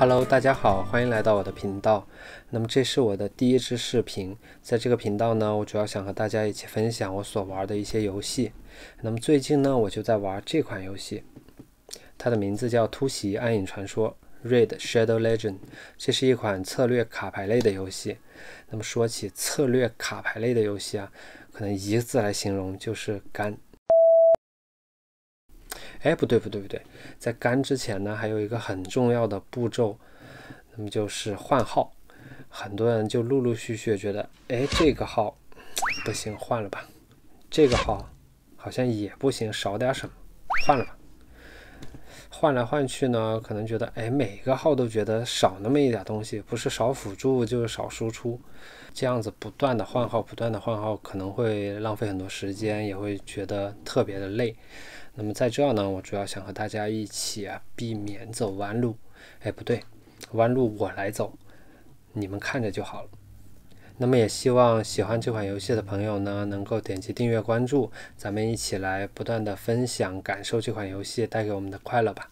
Hello，大家好，欢迎来到我的频道。那么这是我的第一支视频，在这个频道呢，我主要想和大家一起分享我所玩的一些游戏。那么最近呢，我就在玩这款游戏，它的名字叫《突袭暗影传说》（Red Shadow Legend）。这是一款策略卡牌类的游戏。那么说起策略卡牌类的游戏啊，可能一个字来形容就是“干”。哎，不对，不对，不对，在干之前呢，还有一个很重要的步骤，那么就是换号。很多人就陆陆续续觉得，哎，这个号不行，换了吧。这个号好像也不行，少点什么，换了吧。换来换去呢，可能觉得哎，每个号都觉得少那么一点东西，不是少辅助就是少输出，这样子不断的换号，不断的换号，可能会浪费很多时间，也会觉得特别的累。那么在这儿呢，我主要想和大家一起啊，避免走弯路。哎，不对，弯路我来走，你们看着就好了。那么也希望喜欢这款游戏的朋友呢，能够点击订阅关注，咱们一起来不断的分享感受这款游戏带给我们的快乐吧。